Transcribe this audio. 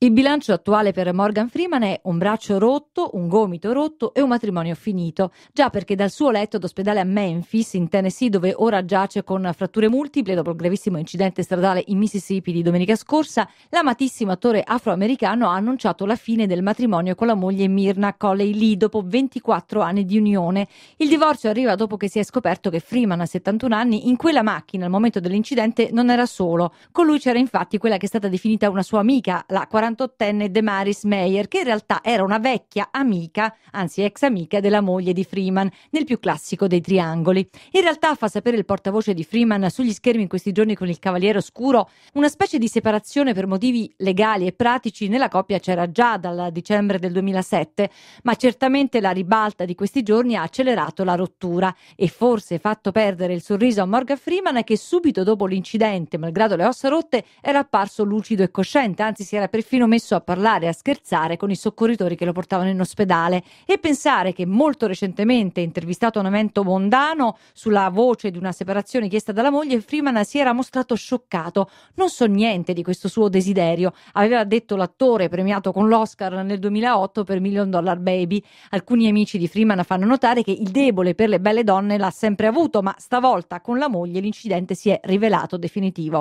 Il bilancio attuale per Morgan Freeman è un braccio rotto, un gomito rotto e un matrimonio finito, già perché dal suo letto d'ospedale a Memphis, in Tennessee, dove ora giace con fratture multiple dopo il gravissimo incidente stradale in Mississippi di domenica scorsa, l'amatissimo attore afroamericano ha annunciato la fine del matrimonio con la moglie Mirna Coley Lee dopo 24 anni di unione. Il divorzio arriva dopo che si è scoperto che Freeman, a 71 anni, in quella macchina al momento dell'incidente non era solo. Con lui c'era infatti quella che è stata definita una sua amica, la 40 48enne Demaris Meyer, che in realtà era una vecchia amica, anzi ex amica della moglie di Freeman, nel più classico dei triangoli. In realtà fa sapere il portavoce di Freeman sugli schermi in questi giorni con il Cavaliere Oscuro una specie di separazione per motivi legali e pratici nella coppia c'era già dal dicembre del 2007, ma certamente la ribalta di questi giorni ha accelerato la rottura e forse fatto perdere il sorriso a Morgan Freeman che subito dopo l'incidente, malgrado le ossa rotte, era apparso lucido e cosciente, anzi si era perfino perfino messo a parlare e a scherzare con i soccorritori che lo portavano in ospedale e pensare che molto recentemente, intervistato a un evento mondano sulla voce di una separazione chiesta dalla moglie, Freeman si era mostrato scioccato. Non so niente di questo suo desiderio, aveva detto l'attore premiato con l'Oscar nel 2008 per Million Dollar Baby. Alcuni amici di Freeman fanno notare che il debole per le belle donne l'ha sempre avuto, ma stavolta con la moglie l'incidente si è rivelato definitivo.